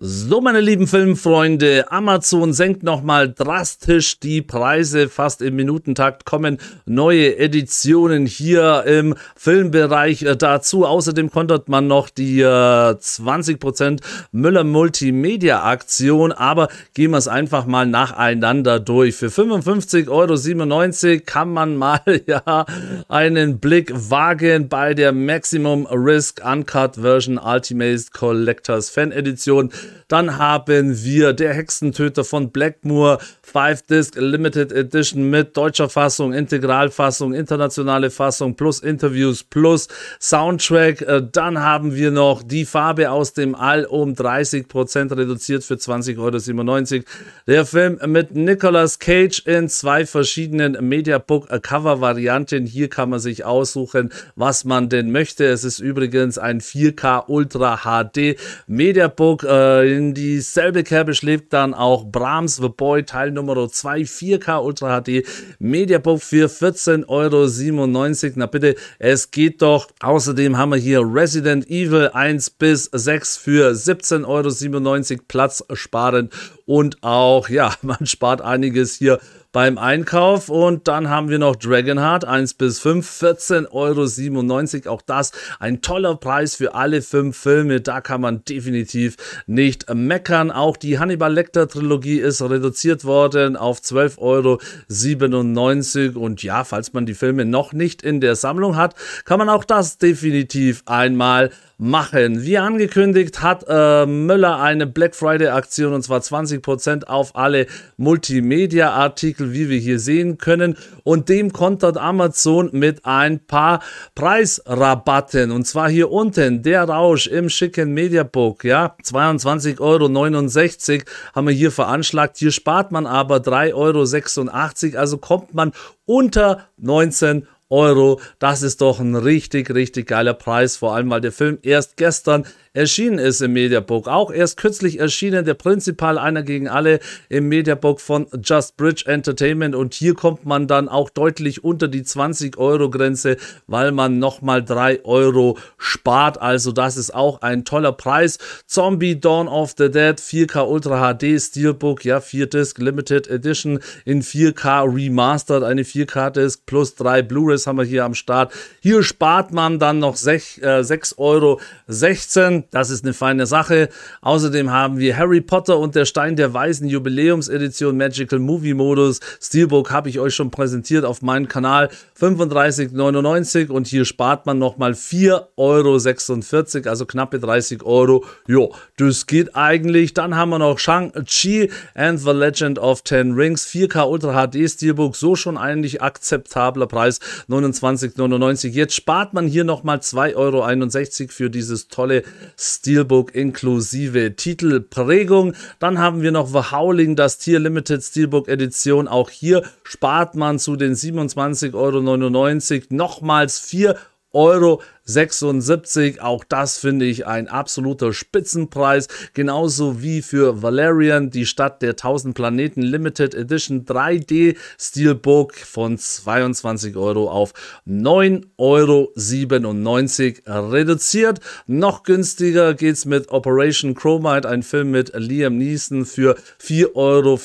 So, meine lieben Filmfreunde, Amazon senkt nochmal drastisch die Preise. Fast im Minutentakt kommen neue Editionen hier im Filmbereich äh, dazu. Außerdem kontert man noch die 20% äh, Müller Multimedia Aktion. Aber gehen wir es einfach mal nacheinander durch. Für 55,97 Euro kann man mal ja einen Blick wagen bei der Maximum Risk Uncut Version Ultimate Collectors Fan Edition. Dann haben wir Der Hexentöter von Blackmoor, 5 Disc Limited Edition mit deutscher Fassung, Integralfassung, internationale Fassung plus Interviews plus Soundtrack. Äh, dann haben wir noch Die Farbe aus dem All um 30% reduziert für 20,97 Euro. Der Film mit Nicolas Cage in zwei verschiedenen Mediabook-Cover-Varianten. Hier kann man sich aussuchen, was man denn möchte. Es ist übrigens ein 4K Ultra HD Mediabook. Äh, äh, in dieselbe Kerbe schlägt dann auch Brahms The Boy Teil Nummer 2 4K Ultra HD Mediabook für 14,97 Euro. Na bitte, es geht doch. Außerdem haben wir hier Resident Evil 1 bis 6 für 17,97 Euro Platz sparen. und auch, ja, man spart einiges hier beim Einkauf. Und dann haben wir noch Dragonheart 1 bis 5, 14,97 Euro. Auch das ein toller Preis für alle fünf Filme. Da kann man definitiv nicht meckern. Auch die Hannibal Lecter Trilogie ist reduziert worden auf 12,97 Euro. Und ja, falls man die Filme noch nicht in der Sammlung hat, kann man auch das definitiv einmal machen. Wie angekündigt hat äh, Müller eine Black Friday Aktion und zwar 20% auf alle Multimedia-Artikel Preisen, wie wir hier sehen können. Und dem kontert Amazon mit ein paar Preisrabatten. Und zwar hier unten der Rausch im schicken Mediabook. ja, 22,69 Euro haben wir hier veranschlagt. Hier spart man aber 3,86 Euro, also kommt man unter 19 Euro. Das ist doch ein richtig, richtig geiler Preis, vor allem weil der Film erst gestern erschienen ist im Mediabook. Auch erst kürzlich erschienen der Prinzipal einer gegen alle im Mediabook von Just Bridge Entertainment und hier kommt man dann auch deutlich unter die 20 Euro Grenze, weil man nochmal 3 Euro spart. Also das ist auch ein toller Preis. Zombie Dawn of the Dead 4K Ultra HD Steelbook, ja 4 Disc Limited Edition in 4K Remastered, eine 4K Disc plus 3 Blu-rays haben wir hier am Start. Hier spart man dann noch 6,16 äh, Euro. 16. Das ist eine feine Sache. Außerdem haben wir Harry Potter und der Stein der Weisen Jubiläumsedition Magical Movie Modus. Steelbook habe ich euch schon präsentiert auf meinem Kanal 35,99 und hier spart man nochmal 4,46 Euro, also knappe 30 Euro. Jo, das geht eigentlich. Dann haben wir noch Shang-Chi and the Legend of Ten Rings 4K Ultra HD Steelbook, so schon eigentlich akzeptabler Preis, 29,99. Jetzt spart man hier nochmal 2,61 Euro für dieses tolle Steelbook inklusive Titelprägung. Dann haben wir noch The Howling, das Tier Limited Steelbook Edition. Auch hier spart man zu den 27,99 Euro nochmals 4 Euro 76. Auch das finde ich ein absoluter Spitzenpreis. Genauso wie für Valerian, die Stadt der 1000 Planeten Limited Edition 3D Steelbook von 22 Euro auf 9,97 Euro reduziert. Noch günstiger geht es mit Operation Chromite, ein Film mit Liam Neeson für 4,94 Euro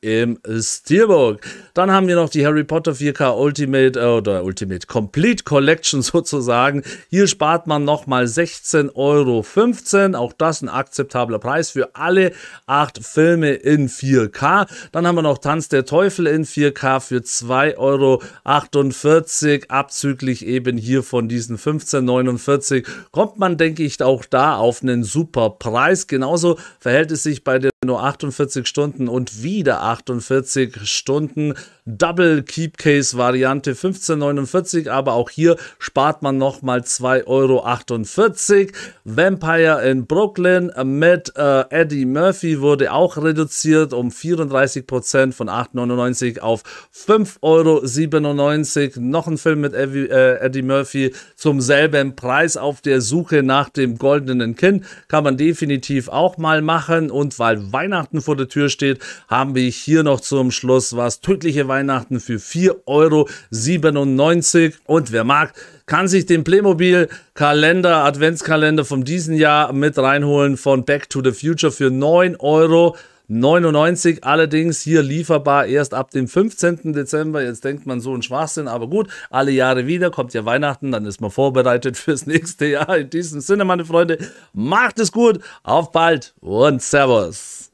im Steelbook. Dann haben wir noch die Harry Potter 4K Ultimate äh, oder Ultimate Complete Collection sozusagen sagen, hier spart man nochmal 16,15 Euro. Auch das ein akzeptabler Preis für alle acht Filme in 4K. Dann haben wir noch Tanz der Teufel in 4K für 2,48 Euro. Abzüglich eben hier von diesen 15,49 Euro kommt man, denke ich, auch da auf einen super Preis. Genauso verhält es sich bei den nur 48 Stunden und wieder 48 Stunden. Double Keep Case Variante 1549, aber auch hier spart man nochmal 2,48 Euro. Vampire in Brooklyn mit äh, Eddie Murphy wurde auch reduziert um 34% Prozent von 8,99 auf 5,97 Euro. Noch ein Film mit Eddie, äh, Eddie Murphy zum selben Preis auf der Suche nach dem goldenen Kinn kann man definitiv auch mal machen und weil Weihnachten vor der Tür steht, haben wir hier noch zum Schluss was. Tödliche Weihnachten für 4,97 Euro. Und wer mag, kann sich den Playmobil Kalender, Adventskalender von diesem Jahr mit reinholen von Back to the Future für 9 Euro. 99. Allerdings hier lieferbar erst ab dem 15. Dezember. Jetzt denkt man so ein Schwachsinn, aber gut, alle Jahre wieder kommt ja Weihnachten, dann ist man vorbereitet fürs nächste Jahr. In diesem Sinne, meine Freunde, macht es gut, auf bald und Servus.